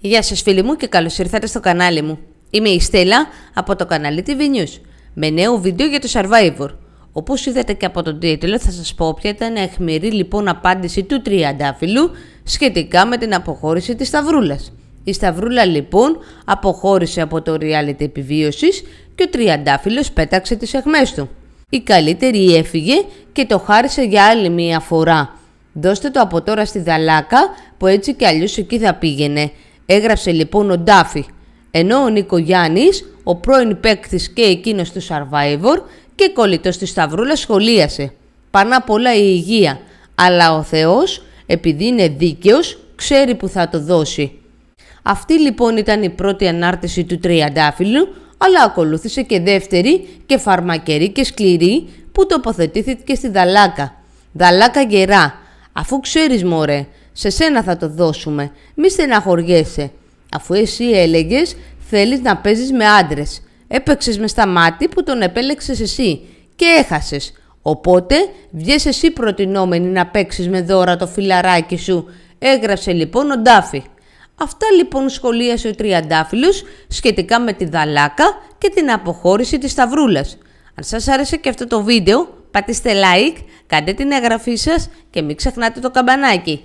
Γεια σας φίλοι μου και καλώς ήρθατε στο κανάλι μου. Είμαι η Στέλλα από το κανάλι TV News με νέο βίντεο για το Survivor. Όπως είδατε και από τον τίτλο θα σας πω ποια ήταν η αιχμηρή λοιπόν απάντηση του τριαντάφυλλου σχετικά με την αποχώρηση της Σταυρούλας. Η Σταυρούλα λοιπόν αποχώρησε από το reality επιβίωσης και ο τριαντάφυλλος πέταξε τις αιχμές του. Η καλύτερη έφυγε και το χάρισε για άλλη μία φορά. Δώστε το από τώρα στη Δαλάκα που έτσι κι αλλιώς εκεί θα πήγαινε Έγραψε λοιπόν ο Ντάφη, ενώ ο Νίκο Γιάννης, ο πρώην παίκτης και εκείνος του Survivor και κολλητός της Σταυρούλας σχολίασε. Πανά πολλά η υγεία, αλλά ο Θεός, επειδή είναι δίκαιος, ξέρει που θα το δώσει. Αυτή λοιπόν ήταν η πρώτη ανάρτηση του τριαντάφυλλου, αλλά ακολούθησε και δεύτερη και φαρμακερή και σκληρή που τοποθετήθηκε στη Δαλάκα. Δαλάκα γερά, αφού ξέρεις μωρέ, σε σένα θα το δώσουμε. Μη στεναχωριέσαι. Αφού εσύ έλεγες, θέλεις να παίζεις με άντρες. Έπαιξες με στα σταμάτη που τον επέλεξες εσύ και έχασες. Οπότε βγες εσύ προτινόμενη να παίξεις με δώρα το φιλαράκι σου. Έγραψε λοιπόν ο ντάφι. Αυτά λοιπόν σχολίασε ο Τριαντάφυλλος σχετικά με τη δαλάκα και την αποχώρηση της Σταυρούλας. Αν σας άρεσε και αυτό το βίντεο, πατήστε like, κάντε την εγγραφή σας και μην ξεχνάτε το καμπανάκι.